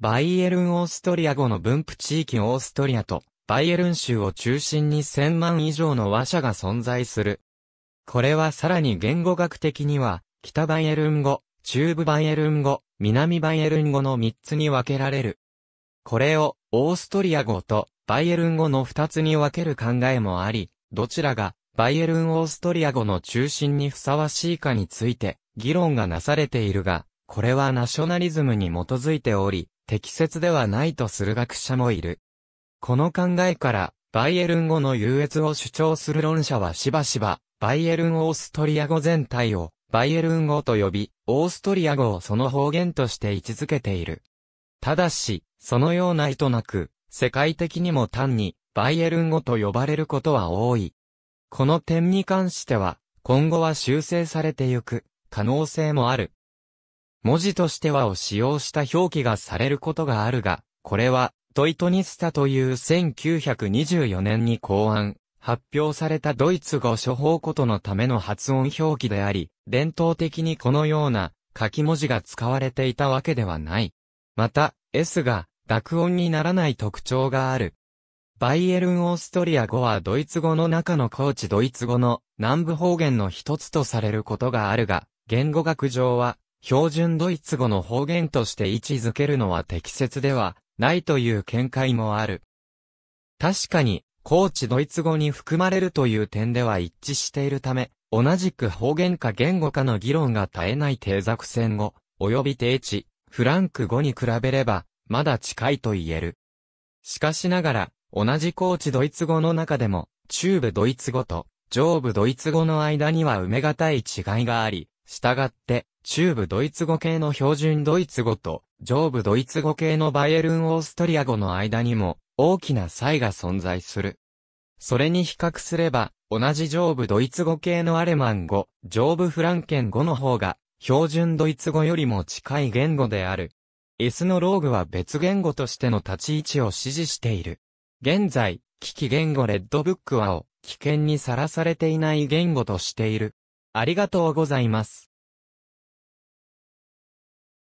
バイエルン・オーストリア語の分布地域オーストリアと、バイエルン州を中心に1000万以上の話者が存在する。これはさらに言語学的には、北バイエルン語、中部バイエルン語、南バイエルン語の3つに分けられる。これを、オーストリア語と、バイエルン語の2つに分ける考えもあり、どちらが、バイエルン・オーストリア語の中心にふさわしいかについて、議論がなされているが、これはナショナリズムに基づいており、適切ではないとする学者もいる。この考えから、バイエルン語の優越を主張する論者はしばしば、バイエルンオーストリア語全体を、バイエルン語と呼び、オーストリア語をその方言として位置づけている。ただし、そのような意図なく、世界的にも単に、バイエルン語と呼ばれることは多い。この点に関しては、今後は修正されてゆく、可能性もある。文字としてはを使用した表記がされることがあるが、これは、ドイトニスタという1924年に考案、発表されたドイツ語処方ことのための発音表記であり、伝統的にこのような書き文字が使われていたわけではない。また、S が濁音にならない特徴がある。バイエルン・オーストリア語はドイツ語の中の高知ドイツ語の南部方言の一つとされることがあるが、言語学上は標準ドイツ語の方言として位置づけるのは適切ではないという見解もある。確かに、高知ドイツ語に含まれるという点では一致しているため、同じく方言か言語かの議論が絶えない定作戦語、及び定地、フランク語に比べれば、まだ近いと言える。しかしながら、同じ高知ドイツ語の中でも、中部ドイツ語と上部ドイツ語の間には埋めがたい違いがあり、従って、中部ドイツ語系の標準ドイツ語と上部ドイツ語系のバイエルン・オーストリア語の間にも大きな差異が存在する。それに比較すれば、同じ上部ドイツ語系のアレマン語、上部フランケン語の方が、標準ドイツ語よりも近い言語である。エスノローグは別言語としての立ち位置を支持している。現在、危機言語レッドブックはを危険にさらされていない言語としている。ありがとうございます。